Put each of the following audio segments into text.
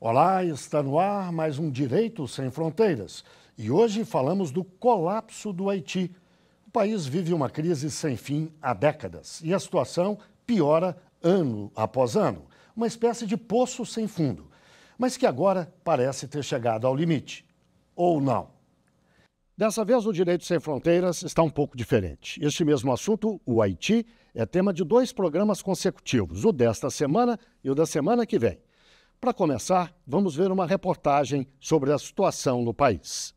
Olá, está no ar mais um Direito Sem Fronteiras. E hoje falamos do colapso do Haiti. O país vive uma crise sem fim há décadas e a situação piora ano após ano uma espécie de poço sem fundo, mas que agora parece ter chegado ao limite. Ou não? Dessa vez, o Direito Sem Fronteiras está um pouco diferente. Este mesmo assunto, o Haiti, é tema de dois programas consecutivos, o desta semana e o da semana que vem. Para começar, vamos ver uma reportagem sobre a situação no país.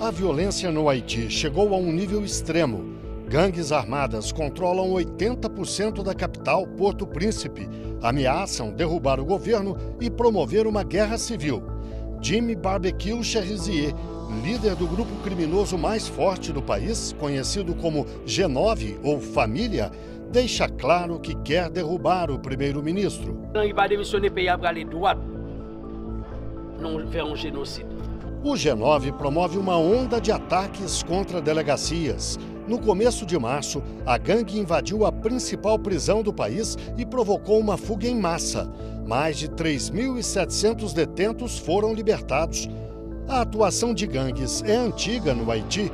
A violência no Haiti chegou a um nível extremo. Gangues armadas controlam 80% da capital, Porto Príncipe, ameaçam derrubar o governo e promover uma guerra civil. Jimmy Barbecue Cherizier, líder do grupo criminoso mais forte do país, conhecido como G9 ou Família, deixa claro que quer derrubar o primeiro-ministro. Não vai demissionar o país para não ver um genocídio. O G9 promove uma onda de ataques contra delegacias. No começo de março, a gangue invadiu a principal prisão do país e provocou uma fuga em massa. Mais de 3.700 detentos foram libertados. A atuação de gangues é antiga no Haiti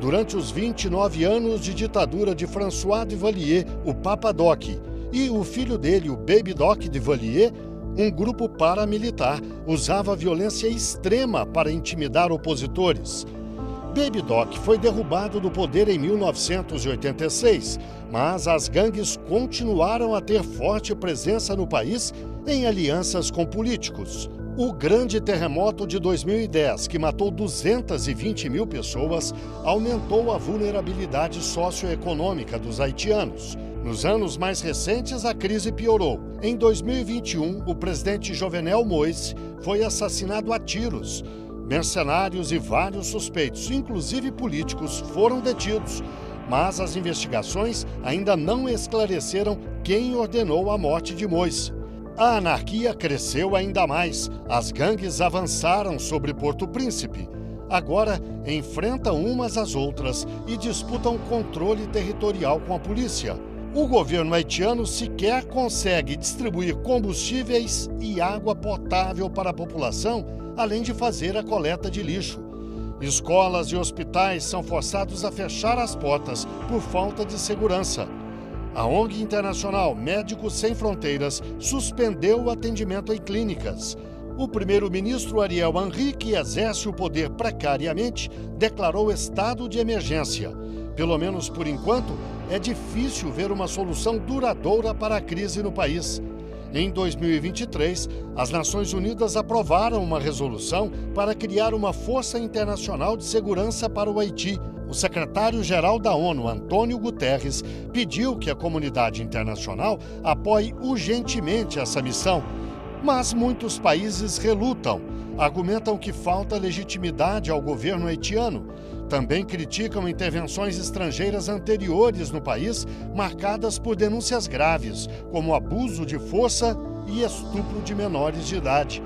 durante os 29 anos de ditadura de François de Valier, o Papa Doc, e o filho dele, o Baby Doc de Valier, um grupo paramilitar usava violência extrema para intimidar opositores. Baby Doc foi derrubado do poder em 1986, mas as gangues continuaram a ter forte presença no país em alianças com políticos. O grande terremoto de 2010, que matou 220 mil pessoas, aumentou a vulnerabilidade socioeconômica dos haitianos. Nos anos mais recentes, a crise piorou. Em 2021, o presidente Jovenel Moïse foi assassinado a tiros. Mercenários e vários suspeitos, inclusive políticos, foram detidos. Mas as investigações ainda não esclareceram quem ordenou a morte de Moïse. A anarquia cresceu ainda mais. As gangues avançaram sobre Porto Príncipe. Agora enfrentam umas às outras e disputam controle territorial com a polícia. O governo haitiano sequer consegue distribuir combustíveis e água potável para a população, além de fazer a coleta de lixo. Escolas e hospitais são forçados a fechar as portas por falta de segurança. A ONG internacional Médicos Sem Fronteiras suspendeu o atendimento em clínicas. O primeiro-ministro Ariel Henry, que exerce o poder precariamente, declarou estado de emergência. Pelo menos por enquanto, é difícil ver uma solução duradoura para a crise no país. Em 2023, as Nações Unidas aprovaram uma resolução para criar uma Força Internacional de Segurança para o Haiti o secretário-geral da ONU, Antônio Guterres, pediu que a comunidade internacional apoie urgentemente essa missão. Mas muitos países relutam, argumentam que falta legitimidade ao governo haitiano. Também criticam intervenções estrangeiras anteriores no país, marcadas por denúncias graves, como abuso de força e estupro de menores de idade.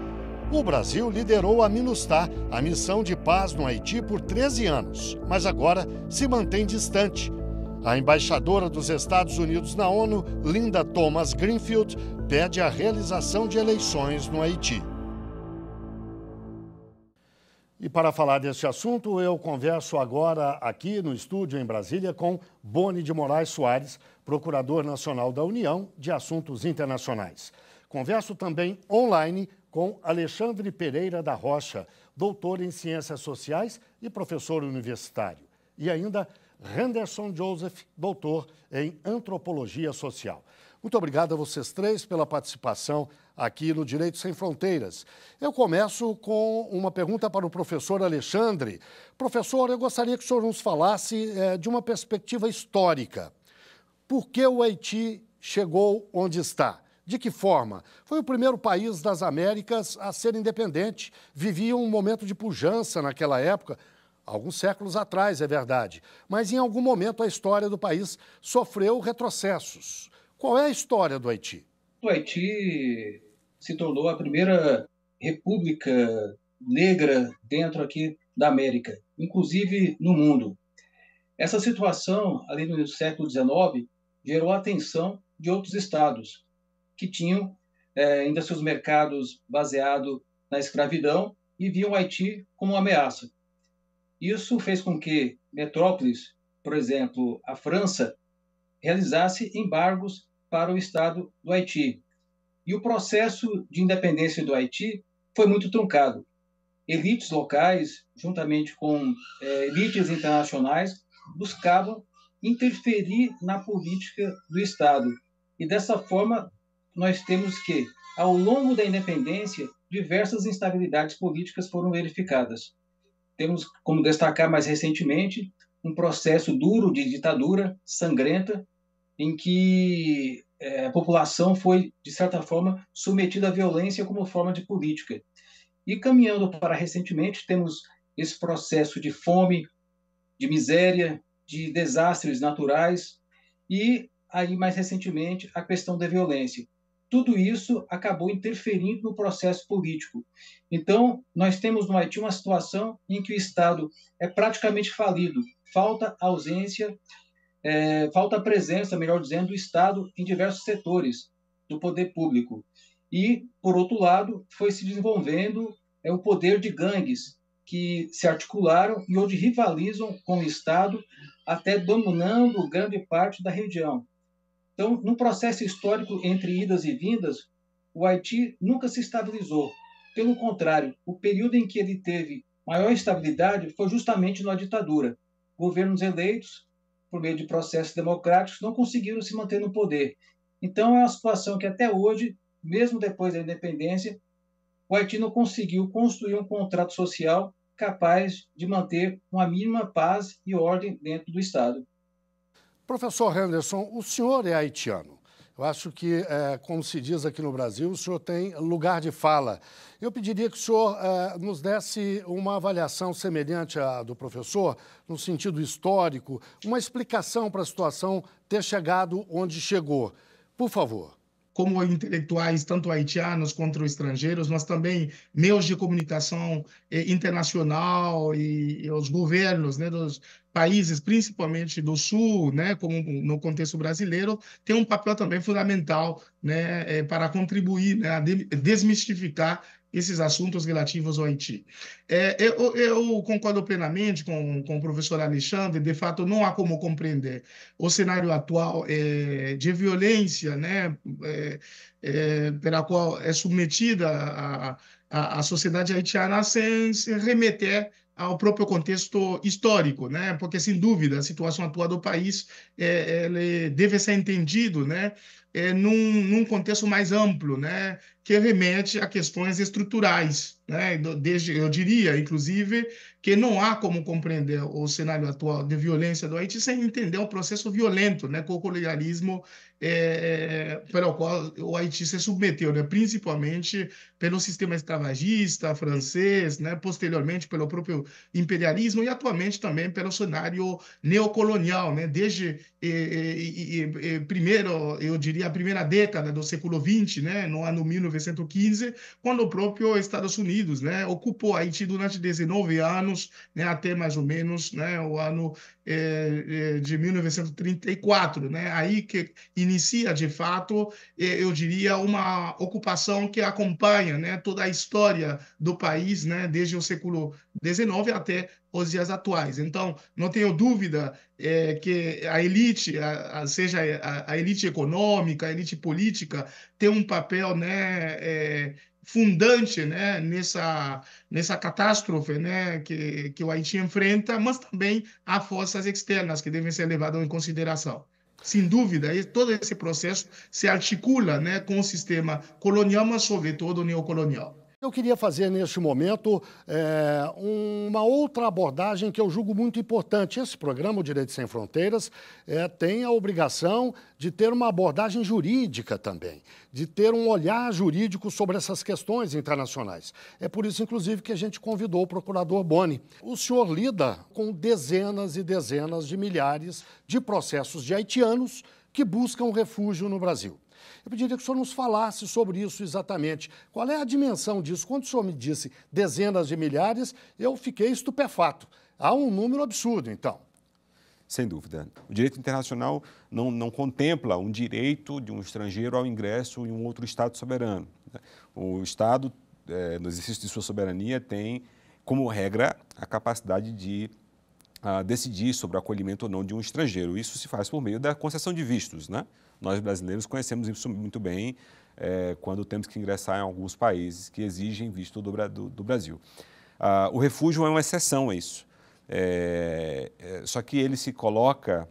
O Brasil liderou a MINUSTAH, a missão de paz no Haiti, por 13 anos, mas agora se mantém distante. A embaixadora dos Estados Unidos na ONU, Linda Thomas Greenfield, pede a realização de eleições no Haiti. E para falar desse assunto, eu converso agora aqui no estúdio em Brasília com Boni de Moraes Soares, Procurador Nacional da União de Assuntos Internacionais. Converso também online com Alexandre Pereira da Rocha, doutor em Ciências Sociais e professor universitário. E ainda Henderson Joseph, doutor em Antropologia Social. Muito obrigado a vocês três pela participação aqui no Direito Sem Fronteiras. Eu começo com uma pergunta para o professor Alexandre. Professor, eu gostaria que o senhor nos falasse é, de uma perspectiva histórica. Por que o Haiti chegou onde está? De que forma? Foi o primeiro país das Américas a ser independente. Vivia um momento de pujança naquela época, alguns séculos atrás, é verdade. Mas em algum momento a história do país sofreu retrocessos. Qual é a história do Haiti? O Haiti se tornou a primeira república negra dentro aqui da América, inclusive no mundo. Essa situação, ali no século XIX, gerou a atenção de outros estados, que tinham é, ainda seus mercados baseados na escravidão e viam o Haiti como uma ameaça. Isso fez com que metrópoles, por exemplo, a França, realizasse embargos para o Estado do Haiti. E o processo de independência do Haiti foi muito truncado. Elites locais, juntamente com é, elites internacionais, buscavam interferir na política do Estado e dessa forma nós temos que, ao longo da independência, diversas instabilidades políticas foram verificadas. Temos como destacar mais recentemente um processo duro de ditadura sangrenta, em que é, a população foi, de certa forma, submetida à violência como forma de política. E caminhando para recentemente, temos esse processo de fome, de miséria, de desastres naturais e aí mais recentemente a questão da violência tudo isso acabou interferindo no processo político. Então, nós temos no Haiti uma situação em que o Estado é praticamente falido, falta ausência, é, falta presença, melhor dizendo, do Estado em diversos setores do poder público. E, por outro lado, foi se desenvolvendo é, o poder de gangues que se articularam e onde rivalizam com o Estado, até dominando grande parte da região. Então, no processo histórico entre idas e vindas, o Haiti nunca se estabilizou. Pelo contrário, o período em que ele teve maior estabilidade foi justamente na ditadura. Governos eleitos, por meio de processos democráticos, não conseguiram se manter no poder. Então, é uma situação que até hoje, mesmo depois da independência, o Haiti não conseguiu construir um contrato social capaz de manter uma mínima paz e ordem dentro do Estado. Professor Henderson, o senhor é haitiano. Eu acho que, é, como se diz aqui no Brasil, o senhor tem lugar de fala. Eu pediria que o senhor é, nos desse uma avaliação semelhante à do professor, no sentido histórico, uma explicação para a situação ter chegado onde chegou. Por favor como intelectuais, tanto haitianos quanto estrangeiros, mas também meios de comunicação eh, internacional e, e os governos né, dos países, principalmente do Sul, né, como no contexto brasileiro, tem um papel também fundamental né, eh, para contribuir né, a desmistificar esses assuntos relativos ao Haiti. É, eu, eu, concordo plenamente com, com o professor Alexandre, de fato, não há como compreender o cenário atual é, de violência né, é, é pela qual é submetida a, a, a sociedade haitiana sem se remeter ao próprio contexto histórico, né? Porque sem dúvida a situação atual do país é, é deve ser entendido, né? é, num, num contexto mais amplo, né, que remete a questões estruturais, né? Desde, eu diria, inclusive, que não há como compreender o cenário atual de violência do Haiti sem entender o processo violento né, o colonialismo é, é, pelo qual o Haiti se submeteu, né, principalmente pelo sistema escravagista francês, né, posteriormente pelo próprio imperialismo e atualmente também pelo cenário neocolonial, né, desde primeiro, eu diria, a primeira década do século XX, né, no ano 1915, quando o próprio Estados Unidos partidos, né, ocupou Haiti durante 19 anos, né, até mais ou menos né, o ano eh, de 1934. Né, aí que inicia, de fato, eh, eu diria, uma ocupação que acompanha né, toda a história do país, né, desde o século XIX até os dias atuais. Então, não tenho dúvida é, que a elite, a, a, seja a, a, elite econômica, a elite política, tem um papel né, é, fundante né, nessa, nessa catástrofe né, que, que o Haiti enfrenta, mas também há forças externas que devem ser levadas em consideração. Sem dúvida, todo esse processo se articula né, com o sistema colonial, mas sobretudo neocolonial. Eu queria fazer neste momento é, uma outra abordagem que eu julgo muito importante. Esse programa, o Direito Sem Fronteiras, é, tem a obrigação de ter uma abordagem jurídica também, de ter um olhar jurídico sobre essas questões internacionais. É por isso, inclusive, que a gente convidou o procurador Boni. O senhor lida com dezenas e dezenas de milhares de processos de haitianos que buscam refúgio no Brasil. Eu pediria que o senhor nos falasse sobre isso exatamente. Qual é a dimensão disso? Quando o senhor me disse dezenas de milhares, eu fiquei estupefato. Há um número absurdo, então. Sem dúvida. O direito internacional não, não contempla um direito de um estrangeiro ao ingresso em um outro Estado soberano. Né? O Estado, é, no exercício de sua soberania, tem como regra a capacidade de a ah, decidir sobre o acolhimento ou não de um estrangeiro. Isso se faz por meio da concessão de vistos, né? Nós brasileiros conhecemos isso muito bem é, quando temos que ingressar em alguns países que exigem visto do, do, do Brasil. Ah, o refúgio é uma exceção a isso. É, só que ele se coloca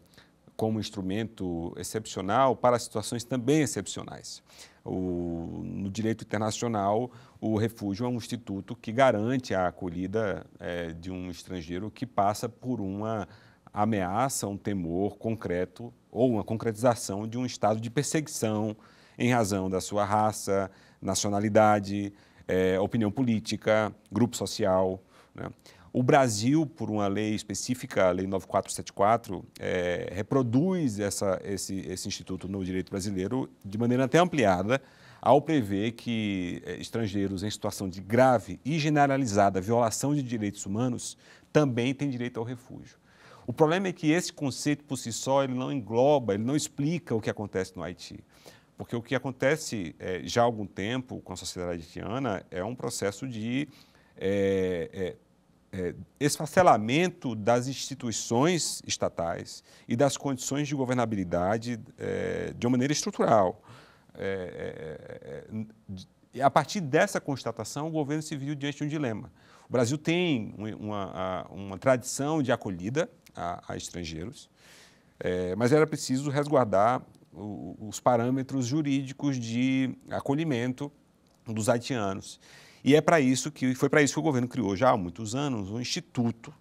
como instrumento excepcional para situações também excepcionais. O, no direito internacional, o refúgio é um instituto que garante a acolhida é, de um estrangeiro que passa por uma ameaça um temor concreto ou uma concretização de um estado de perseguição em razão da sua raça, nacionalidade, é, opinião política, grupo social. Né? O Brasil, por uma lei específica, a Lei 9474, é, reproduz essa, esse, esse instituto no direito brasileiro de maneira até ampliada, ao prever que é, estrangeiros em situação de grave e generalizada violação de direitos humanos também têm direito ao refúgio. O problema é que esse conceito por si só ele não engloba, ele não explica o que acontece no Haiti. Porque o que acontece é, já há algum tempo com a sociedade haitiana é um processo de é, é, é esfacelamento das instituições estatais e das condições de governabilidade é, de uma maneira estrutural. É, é, é, é a partir dessa constatação, o governo se viu diante de um dilema. O Brasil tem uma, uma tradição de acolhida a, a estrangeiros, é, mas era preciso resguardar o, os parâmetros jurídicos de acolhimento dos haitianos. E é para isso que foi para isso que o governo criou já há muitos anos um instituto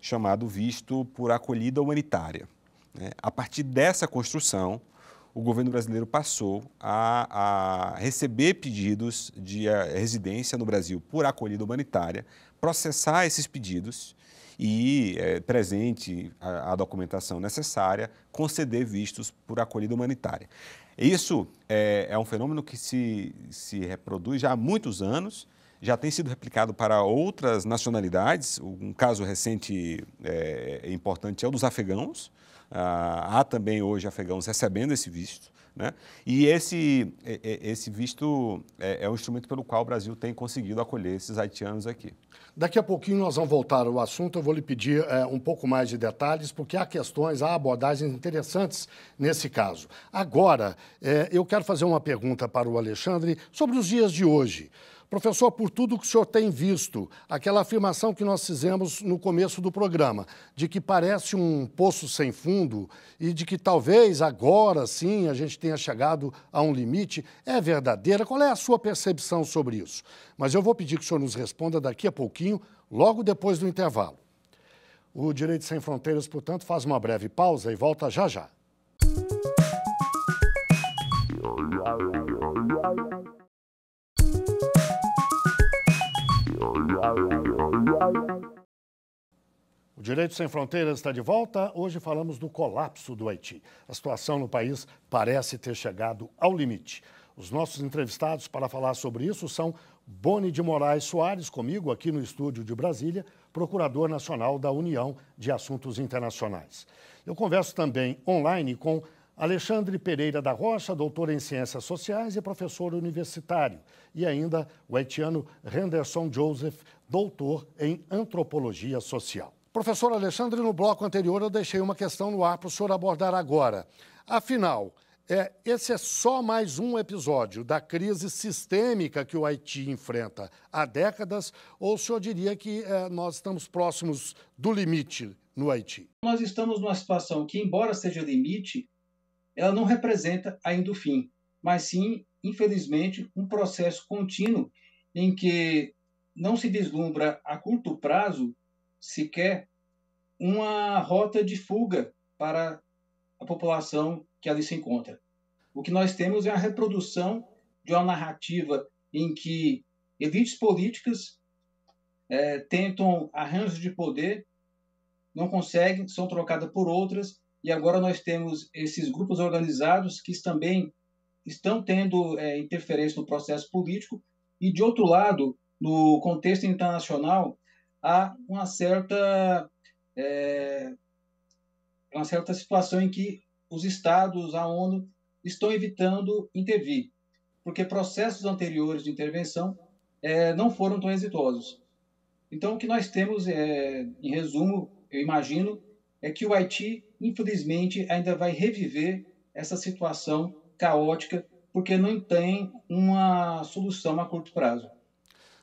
chamado Visto por Acolhida Humanitária. Né? A partir dessa construção, o governo brasileiro passou a, a receber pedidos de eh, residência no Brasil por acolhida humanitária, processar esses pedidos e é, presente a, a, documentação necessária, conceder vistos por acolhida humanitária. Isso é, é um fenômeno que se, se reproduz já há muitos anos já tem sido replicado para outras nacionalidades. Um caso recente é, importante é o dos afegãos. Ah, há também hoje afegãos recebendo esse visto. Né? E esse, esse visto é, é um instrumento pelo qual o Brasil tem conseguido acolher esses haitianos aqui. Daqui a pouquinho nós vamos voltar ao assunto. Eu vou lhe pedir é, um pouco mais de detalhes, porque há questões, há abordagens interessantes nesse caso. Agora, é, eu quero fazer uma pergunta para o Alexandre sobre os dias de hoje. Professor, por tudo que o senhor tem visto, aquela afirmação que nós fizemos no começo do programa, de que parece um poço sem fundo e de que talvez agora sim a gente tenha chegado a um limite, é verdadeira? Qual é a sua percepção sobre isso? Mas eu vou pedir que o senhor nos responda daqui a pouquinho, logo depois do intervalo. O Direito Sem Fronteiras, portanto, faz uma breve pausa e volta já já. O Direito Sem Fronteiras está de volta. Hoje falamos do colapso do Haiti. A situação no país parece ter chegado ao limite. Os nossos entrevistados para falar sobre isso são Boni de Moraes Soares, comigo aqui no estúdio de Brasília, Procurador Nacional da União de Assuntos Internacionais. Eu converso também online com Alexandre Pereira da Rocha, doutor em Ciências Sociais e professor universitário. E ainda o haitiano Henderson Joseph, doutor em Antropologia Social. Professor Alexandre, no bloco anterior eu deixei uma questão no ar para o senhor abordar agora. Afinal, é, esse é só mais um episódio da crise sistêmica que o Haiti enfrenta há décadas, ou o senhor diria que é, nós estamos próximos do limite no Haiti? Nós estamos numa situação que, embora seja limite, ela não representa ainda o fim, mas sim, infelizmente, um processo contínuo em que não se vislumbra a curto prazo sequer uma rota de fuga para a população que ali se encontra. O que nós temos é a reprodução de uma narrativa em que elites políticas é, tentam arranjos de poder, não conseguem, são trocadas por outras e agora nós temos esses grupos organizados que também estão tendo é, interferência no processo político, e de outro lado, no contexto internacional, há uma certa, é, uma certa situação em que os Estados, a ONU, estão evitando intervir, porque processos anteriores de intervenção é, não foram tão exitosos. Então, o que nós temos, é, em resumo, eu imagino, é que o Haiti infelizmente, ainda vai reviver essa situação caótica, porque não tem uma solução a curto prazo.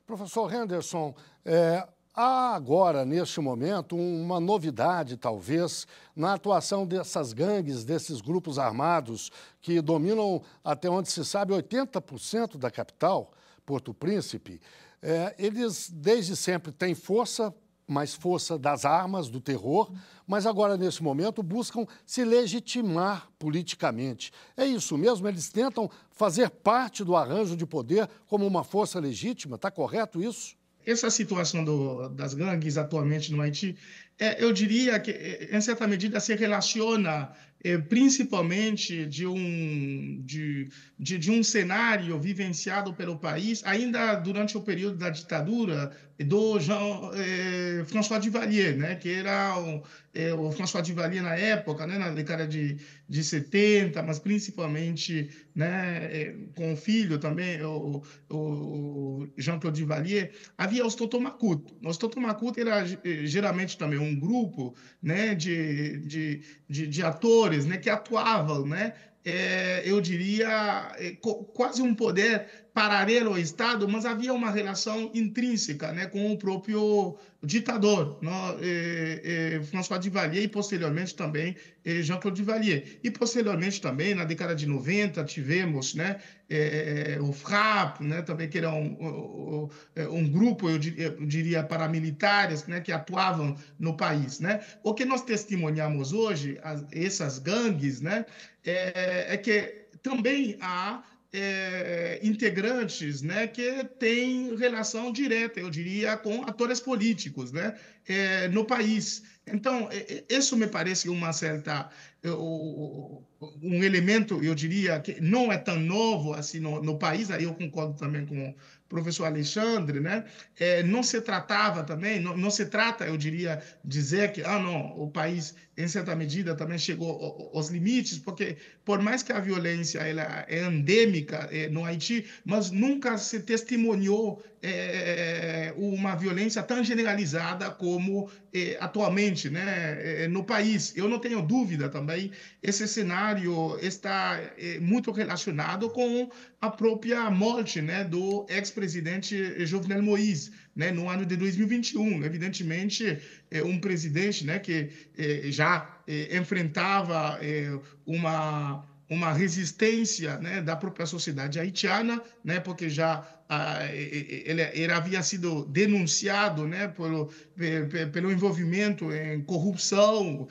Professor Henderson, é, há agora, neste momento, uma novidade, talvez, na atuação dessas gangues, desses grupos armados, que dominam, até onde se sabe, 80% da capital, Porto Príncipe. É, eles, desde sempre, têm força mais força das armas, do terror, mas agora, nesse momento, buscam se legitimar politicamente. É isso mesmo? Eles tentam fazer parte do arranjo de poder como uma força legítima? Está correto isso? Essa situação do, das gangues atualmente no Haiti, é, eu diria que, é, em certa medida, se relaciona é, principalmente de um, de, de, de, um cenário vivenciado pelo país, ainda durante o período da ditadura do Jean, eh, François Duvalier, né, que era o, eh, o François Duvalier na época, né, na década de, de 70, mas principalmente né, com o filho também, o, o Jean-Claude Duvalier, havia os Totomacuto. Os Totomacuto era geralmente também um grupo né, de, de, de, de atores né, que atuavam, né, é, eu diria, é, quase um poder paralelo ao Estado, mas havia uma relação intrínseca né, com o próprio ditador, né, é, François Duvalier e, posteriormente, também é, Jean-Claude Duvalier. E, posteriormente, também, na década de 90, tivemos né, é, é, é, o FRAP, né, também que era é um, um, um grupo, eu diria, paramilitares, né, que atuavam no país. Né? O que nós testemunhamos hoje, as, essas gangues, né, é, é que também há é, integrantes né, que têm relação direta, eu diria, com atores políticos né, é, no país. Então, isso me parece uma certa eh, um elemento, eu diria, que não é tão novo assim no, no país, aí eu concordo também com professor Alexandre, né? É, não se tratava também, não, não se trata, eu diria, dizer que, ah, não, o país, em certa medida, também chegou aos limites, porque, por mais que a violência ela é endêmica é, no Haiti, mas nunca se testemunhou é, uma violência tão generalizada como é, atualmente né, é, é, no país. Eu não tenho dúvida também, esse cenário está muito relacionado com a própria morte né, do ex-presidente Jovenel Moïse, né, no ano de 2021. Evidentemente, é um presidente né, que é, já é, enfrentava é, uma uma resistência né, da própria sociedade haitiana, né, porque já ele, ele, havia sido denunciado né, pelo, pelo envolvimento em corrupção,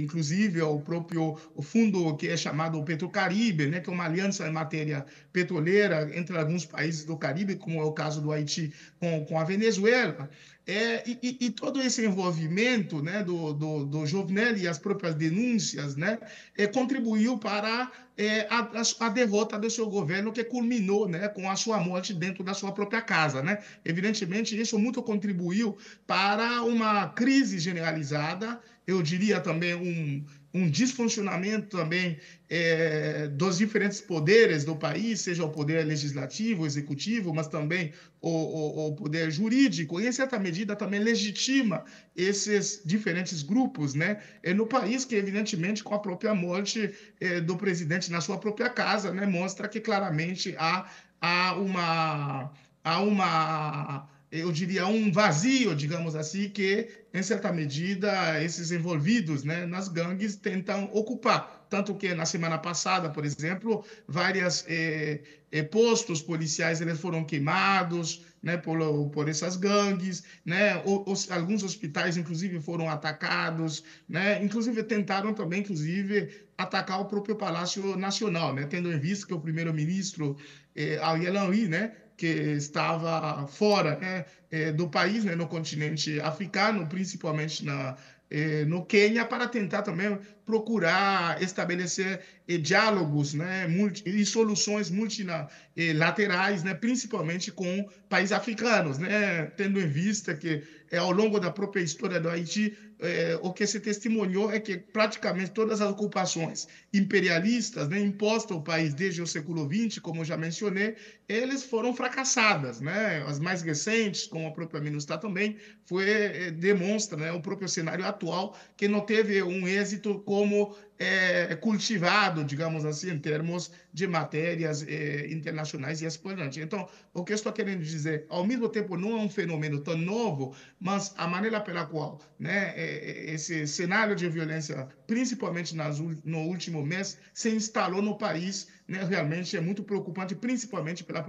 inclusive ao próprio fundo que é chamado Petrocaribe, né, que é uma aliança em matéria petroleira entre alguns países do Caribe, como é o caso do Haiti com, com a Venezuela. É, e, e, todo esse envolvimento né, do, do, do Jovenel e as próprias denúncias né, é, contribuiu para é, a, a, derrota do seu governo, que culminou né, com a sua morte dentro da sua própria casa. Né? Evidentemente, isso muito contribuiu para uma crise generalizada, eu diria também um um desfuncionamento também é, dos diferentes poderes do país, seja o poder legislativo, executivo, mas também o, o, o, poder jurídico, e em certa medida também legitima esses diferentes grupos, né? É no país que, evidentemente, com a própria morte é, do presidente na sua própria casa, né, mostra que claramente há, há uma. Há uma eu diria, um vazio, digamos assim, que, em certa medida, esses envolvidos né, nas gangues tentam ocupar. Tanto que, na semana passada, por exemplo, vários eh, eh, postos policiais eles foram queimados né, por, por essas gangues, né, os, alguns hospitais, inclusive, foram atacados, né, inclusive tentaram também, inclusive, atacar o próprio Palácio Nacional, né, tendo em vista que o primeiro-ministro eh, Ariel Henry, né, que estava fora né, é, do país, né, no continente africano, principalmente na, é, no Quênia, para tentar também procurar estabelecer eh, diálogos né, multi, e soluções multilaterais, eh, né, principalmente com países africanos, né, tendo em vista que eh, ao longo da própria história do Haiti, eh, o que se testemunhou é que praticamente todas as ocupações imperialistas né, impostas ao país desde o século XX, como já mencionei, eles foram fracassadas. Né? As mais recentes, como a própria Minustah também, foi, eh, demonstra né, o próprio cenário atual que não teve um êxito com como é, cultivado, digamos assim, em termos de matérias é, internacionais e expandantes. Então, o que eu estou querendo dizer, ao mesmo tempo, não é um fenômeno tão novo, mas a maneira pela qual né, eh, esse cenário de violência, principalmente nas, no último mês, se instalou no país, né, realmente é muito preocupante, principalmente pela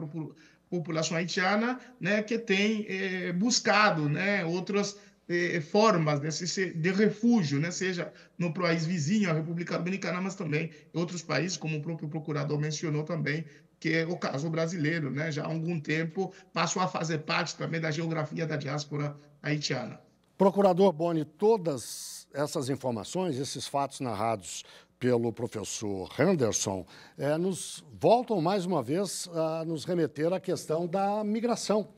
população haitiana, né, que tem buscado né, outras eh, eh, formas né, de refúgio, né, seja no país vizinho, a República Dominicana, mas também em outros países, como o próprio procurador mencionou também, que é o caso brasileiro, né, já há algum tempo passou a fazer parte também da geografia da diáspora haitiana. Procurador Boni, todas essas informações, esses fatos narrados pelo professor Henderson, eh, nos voltam mais uma vez a nos remeter à questão da migração.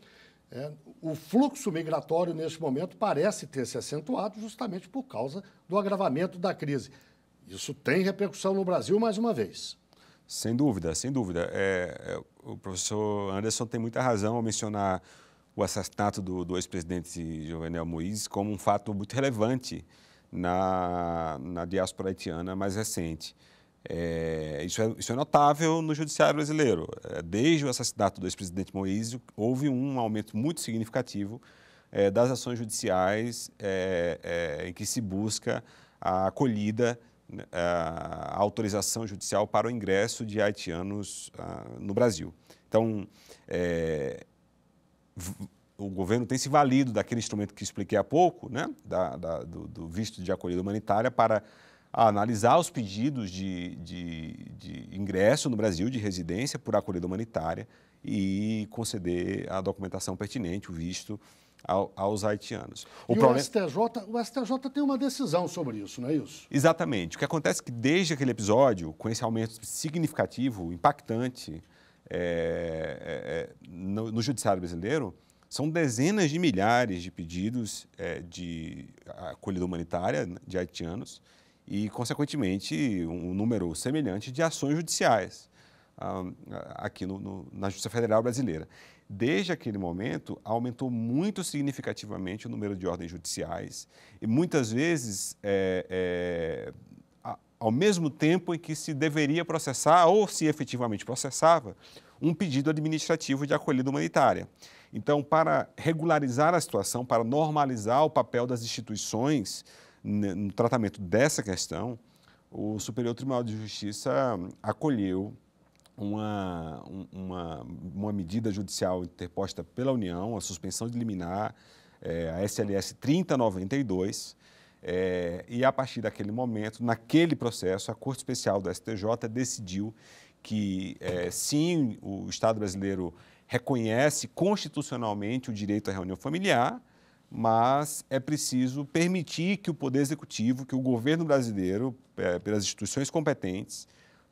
É, o fluxo migratório, neste momento, parece ter se acentuado justamente por causa do agravamento da crise. Isso tem repercussão no Brasil, mais uma vez. Sem dúvida, sem dúvida. É, é o professor Anderson tem muita razão ao mencionar o assassinato do, do ex-presidente Jovenel Moïse como um fato muito relevante na, na diáspora haitiana mais recente. É, isso, é, isso, é, notável no judiciário brasileiro. É, desde o assassinato do ex-presidente Moise, houve um aumento muito significativo é, das ações judiciais é, é, em que se busca a acolhida, né, a autorização judicial para o ingresso de haitianos a, ah, no Brasil. Então, o governo tem se valido daquele instrumento que expliquei há pouco, né, da, da, do, do visto de acolhida humanitária, para a analisar os pedidos de, de, de ingresso no Brasil, de residência por acolhida humanitária e conceder a documentação pertinente, o visto aos haitianos. O, problema... o, STJ, o STJ tem uma decisão sobre isso, não é isso? Exatamente. O que acontece é que desde aquele episódio, com esse aumento significativo, impactante, é, é, no, no, judiciário brasileiro, são dezenas de milhares de pedidos é, de acolhida humanitária né, de haitianos e, consequentemente, um número semelhante de ações judiciais aqui no, no, na Justiça Federal Brasileira. Desde aquele momento, aumentou muito significativamente o número de ordens judiciais e muitas vezes, é, é, ao mesmo tempo em que se deveria processar ou se efetivamente processava, um pedido administrativo de acolhida humanitária. Então, para regularizar a situação, para normalizar o papel das instituições no tratamento dessa questão, o Superior Tribunal de Justiça acolheu uma, uma, uma medida judicial interposta pela União, a suspensão de liminar, é, a SLS 3092, é, e a partir daquele momento, naquele processo, a Corte Especial do STJ decidiu que, é, sim, o Estado brasileiro reconhece constitucionalmente o direito à reunião familiar, mas é preciso permitir que o Poder Executivo, que o governo brasileiro, é, pelas instituições competentes,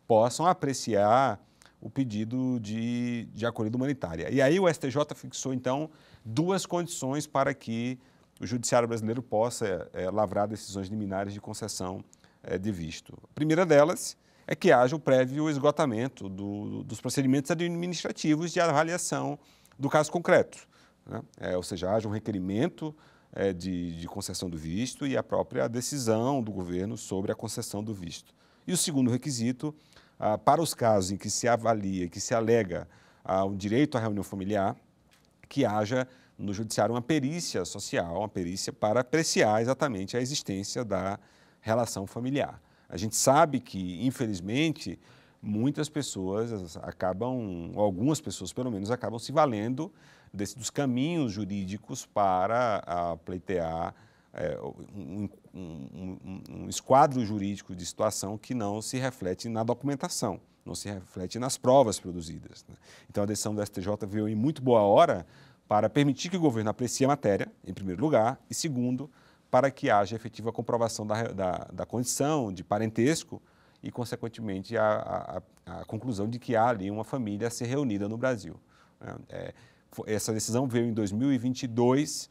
possam apreciar o pedido de, de acolhida humanitária. E aí o STJ fixou, então, duas condições para que o Judiciário brasileiro possa é, lavrar decisões liminares de concessão é, de visto. A primeira delas é que haja o prévio esgotamento do, dos procedimentos administrativos de avaliação do caso concreto. Né? É, ou seja, haja um requerimento é, de, de, concessão do visto e a própria decisão do governo sobre a concessão do visto. E o segundo requisito, ah, para os casos em que se avalia, que se alega ah, um direito à reunião familiar, que haja no judiciário uma perícia social, uma perícia para apreciar exatamente a existência da relação familiar. A gente sabe que, infelizmente, muitas pessoas acabam, algumas pessoas pelo menos, acabam se valendo desse, dos caminhos jurídicos para a, pleitear é, um, um, um, um esquadro jurídico de situação que não se reflete na documentação não se reflete nas provas produzidas. Né? Então, a decisão do STJ veio em muito boa hora para permitir que o governo aprecie a matéria, em primeiro lugar, e segundo, para que haja efetiva comprovação da, da, da condição de parentesco e, consequentemente, a, a, a, conclusão de que há ali uma família a ser reunida no Brasil. Né? É, essa decisão veio em 2022,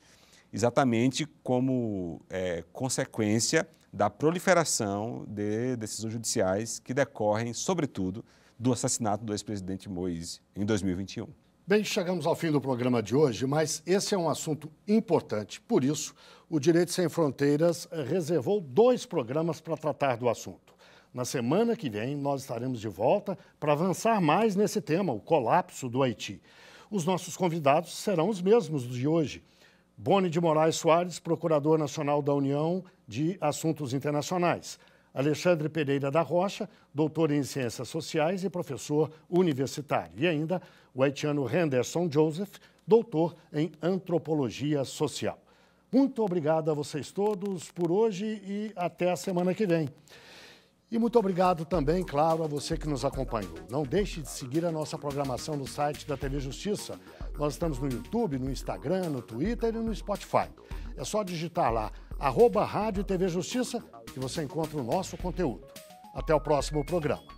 exatamente como é, consequência da proliferação de decisões judiciais que decorrem, sobretudo, do assassinato do ex-presidente Moise em 2021. Bem, chegamos ao fim do programa de hoje, mas esse é um assunto importante. Por isso, o Direito Sem Fronteiras eh, reservou dois programas para tratar do assunto. Na semana que vem, nós estaremos de volta para avançar mais nesse tema, o colapso do Haiti. Os nossos convidados serão os mesmos de hoje. Boni de Moraes Soares, Procurador Nacional da União de Assuntos Internacionais. Alexandre Pereira da Rocha, doutor em Ciências Sociais e professor universitário. E ainda o haitiano Henderson Joseph, doutor em Antropologia Social. Muito obrigado a vocês todos por hoje e até a semana que vem. E muito obrigado também, claro, a você que nos acompanhou. Não deixe de seguir a nossa programação no site da TV Justiça. Nós estamos no YouTube, no Instagram, no Twitter e no Spotify. É só digitar lá, arroba Rádio TV Justiça, que você encontra o nosso conteúdo. Até o próximo programa.